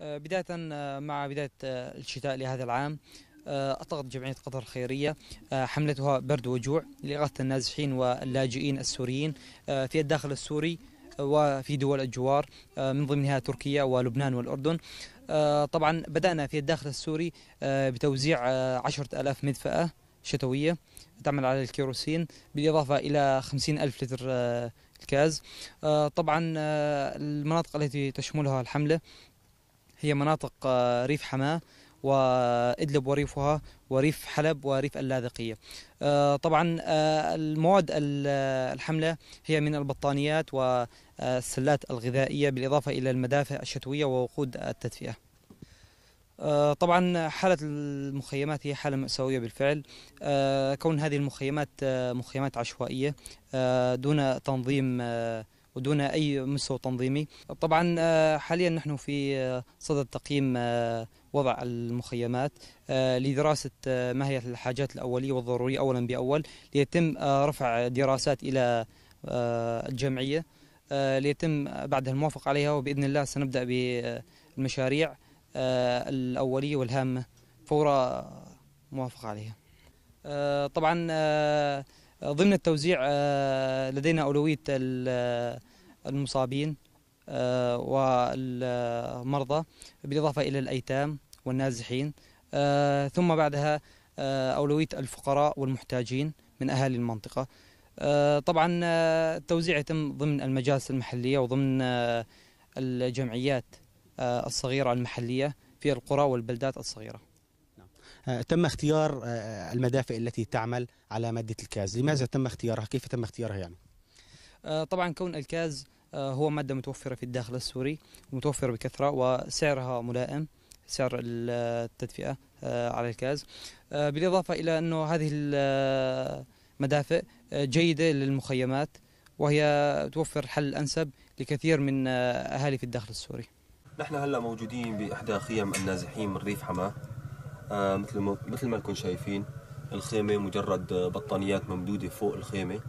آه، بداية آه، مع بداية آه، الشتاء لهذا العام أطلقت جمعية قطر الخيرية حملتها برد وجوع لإغاثة النازحين واللاجئين السوريين في الداخل السوري وفي دول الجوار من ضمنها تركيا ولبنان والأردن طبعا بدأنا في الداخل السوري بتوزيع عشرة ألاف مدفأة شتوية تعمل على الكيروسين بالإضافة إلى خمسين ألف لتر الكاز طبعا المناطق التي تشملها الحملة هي مناطق آه، ريف حماه وإدلب وريفها وريف حلب وريف اللاذقية آه، طبعا آه، المواد الحملة هي من البطانيات والسلات الغذائية بالإضافة إلى المدافع الشتوية ووقود التدفئة طبعا حالة المخيمات هي حالة مأساوية بالفعل كون هذه المخيمات مخيمات عشوائية دون تنظيم ودون أي مستوى تنظيمي طبعا آه، حاليا نحن في آه، صدد تقييم آه، وضع المخيمات لدراسة ما هي الحاجات الأولية والضرورية أولا بأول ليتم رفع دراسات إلى الجمعية ليتم بعدها الموافق عليها وبإذن الله سنبدأ بالمشاريع الأولية والهامة فور موافق عليها طبعا ضمن التوزيع آه، لدينا أولوية آه، المصابين آه، والمرضى بالإضافة إلى الأيتام والنازحين ثم بعدها أولوية الفقراء والمحتاجين من أهالي المنطقة طبعا التوزيع يتم ضمن المجالس المحلية وضمن الجمعيات الصغيرة المحلية في القرى والبلدات الصغيرة آه، تم اختيار آه، آه، المدافئ التي تعمل على مادة الكاز لماذا تم اختيارها كيف تم اختيارها يعني طبعا كون الكاز هو مادة متوفرة في الداخل السوري ومتوفرة بكثرة وسعرها ملائم سعر التدفئة على الكاز بالإضافة إلى أنه هذه المدافئ جيدة للمخيمات وهي توفر الحل الأنسب لكثير من أهالي في الداخل السوري نحن هلا موجودين باحدى خيم النازحين من ريف حماه آه، مثل ما مثل ما نكون شايفين الخيمة مجرد بطانيات ممدودة فوق الخيمة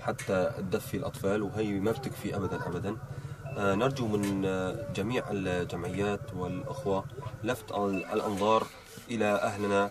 حتى تدفي الأطفال وهي ما بتكفي أبدا أبدا آه، نرجو من آه، جميع الجمعيات والأخوة لفت الأنظار إلى أهلنا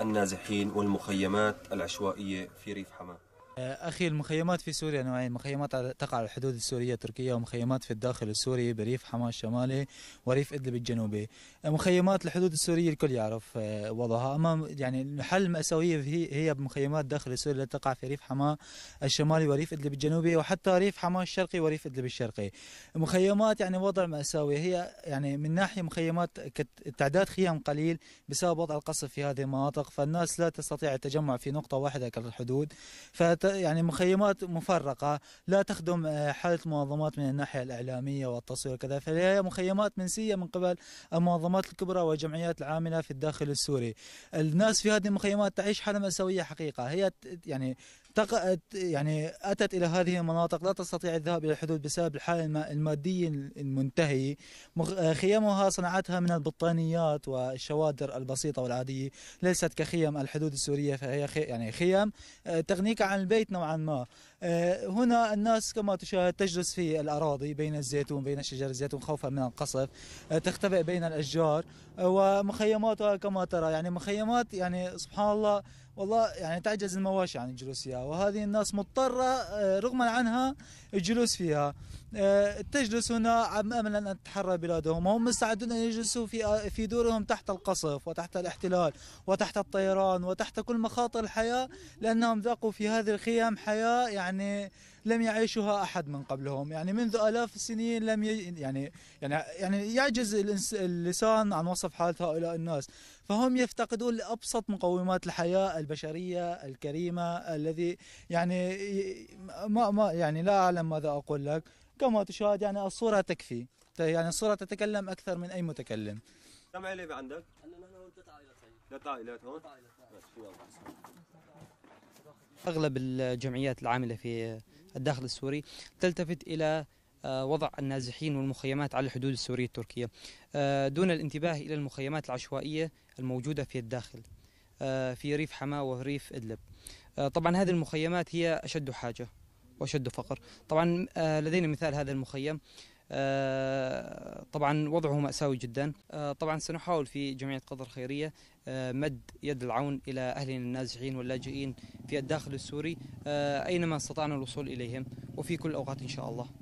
النازحين والمخيمات العشوائية في ريف حماه آه، أخي المخيمات في سوريا نوعين مخيمات تقع على الحدود السورية التركية ومخيمات في الداخل السوري بريف حما الشمالي وريف إدلب الجنوبي آه، مخيمات الحدود السورية الكل يعرف آه، وضعها أما يعني الحل المأساوية هي بمخيمات داخل سوريا التي تقع في ريف حما الشمالي وريف إدلب الجنوبي وحتى ريف حما الشرقي وريف إدلب الشرقي مخيمات يعني وضع مأساوي هي يعني من ناحية مخيمات تعداد خيام قليل بسبب وضع القصف في هذه المناطق فالناس لا تستطيع التجمع في نقطة واحدة كالحدود فت يعني مخيمات مفرقة لا تخدم آه، حالة المنظمات من الناحية الإعلامية والتصوير كذا فهي مخيمات منسية من قبل المنظمات الكبرى والجمعيات العاملة في الداخل السوري الناس في هذه المخيمات تعيش حالة مأساوية حقيقة هي يعني تق... يعني اتت الى هذه المناطق لا تستطيع الذهاب الى الحدود بسبب الحاله الماديه المنتهي مخ... آه، خيمها صنعتها من البطانيات والشوادر البسيطه والعاديه ليست كخيم الحدود السوريه فهي خي... يعني خيم آه، تغنيك عن البيت الزيت نوعا ما آه، هنا الناس كما تشاهد تجلس في الأراضي بين الزيتون بين شجر الزيتون خوفا من القصف آه، تختبئ بين الأشجار آه، ومخيماتها كما ترى يعني مخيمات يعني سبحان الله والله يعني تعجز المواشي عن الجلوس فيها وهذه الناس مضطرة آه، رغما عنها الجلوس فيها آه، تجلس هنا أملا أن تتحرى بلادهم وهم مستعدون أن يجلسوا في آه، في دورهم تحت القصف وتحت الاحتلال وتحت الطيران وتحت كل مخاطر الحياة لأنهم ذاقوا في هذه الخيام حياة يعني لم يعيشها احد من قبلهم يعني منذ الاف السنين لم ي... يعني يعني يعني يعجز الانس... اللسان عن وصف حاله هؤلاء الناس فهم يفتقدون لابسط مقومات الحياه البشريه الكريمه الذي يعني ما ما يعني لا اعلم ماذا اقول لك كما تشاهد يعني الصوره تكفي يعني الصوره تتكلم اكثر من اي متكلم كم عيله عندك؟ عندنا نحن ثلاث عائلات ثلاث عائلات هون؟ ثلاث عائلات أغلب الجمعيات العاملة في الداخل السوري تلتفت إلى آه، وضع النازحين والمخيمات على الحدود السورية التركية آه، دون الانتباه إلى المخيمات العشوائية الموجودة في الداخل آه، في ريف حما وريف إدلب طبعا هذه المخيمات هي أشد حاجة وأشد فقر طبعا لدينا مثال هذا المخيم آه، طبعا وضعه مأساوي جدا آه، طبعا سنحاول في جمعية قدر خيرية آه، مد يد العون إلى أهلنا النازحين واللاجئين في الداخل السوري أينما استطعنا الوصول إليهم وفي كل أوقات إن شاء الله